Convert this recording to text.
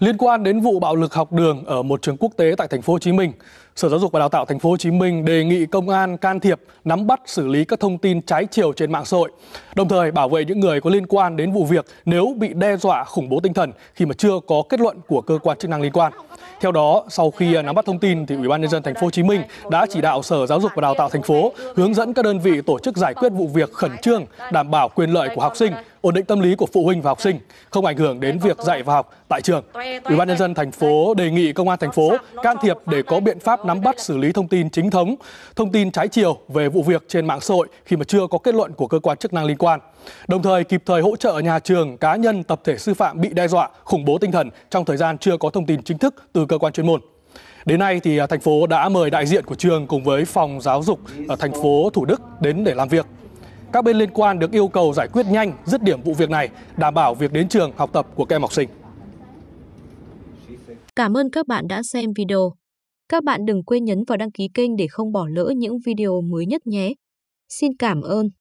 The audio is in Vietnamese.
Liên quan đến vụ bạo lực học đường ở một trường quốc tế tại thành phố Hồ Chí Minh, Sở Giáo dục và Đào tạo thành phố Hồ Chí Minh đề nghị công an can thiệp nắm bắt xử lý các thông tin trái chiều trên mạng xã hội, đồng thời bảo vệ những người có liên quan đến vụ việc nếu bị đe dọa khủng bố tinh thần khi mà chưa có kết luận của cơ quan chức năng liên quan. Theo đó, sau khi nắm bắt thông tin thì Ủy ban nhân dân thành phố Hồ Chí Minh đã chỉ đạo Sở Giáo dục và Đào tạo thành phố hướng dẫn các đơn vị tổ chức giải quyết vụ việc khẩn trương, đảm bảo quyền lợi của học sinh, ổn định tâm lý của phụ huynh và học sinh, không ảnh hưởng đến việc dạy và học tại trường. Ủy ban nhân dân thành phố đề nghị công an thành phố can thiệp để có biện pháp nắm bắt xử lý thông tin chính thống, thông tin trái chiều về vụ việc trên mạng xã hội khi mà chưa có kết luận của cơ quan chức năng liên quan. Đồng thời kịp thời hỗ trợ nhà trường, cá nhân, tập thể sư phạm bị đe dọa, khủng bố tinh thần trong thời gian chưa có thông tin chính thức từ cơ quan chuyên môn. Đến nay thì à, thành phố đã mời đại diện của trường cùng với phòng giáo dục ở à, thành phố Thủ Đức đến để làm việc các bên liên quan được yêu cầu giải quyết nhanh dứt điểm vụ việc này, đảm bảo việc đến trường học tập của các em học sinh. Cảm ơn các bạn đã xem video. Các bạn đừng quên nhấn vào đăng ký kênh để không bỏ lỡ những video mới nhất nhé. Xin cảm ơn.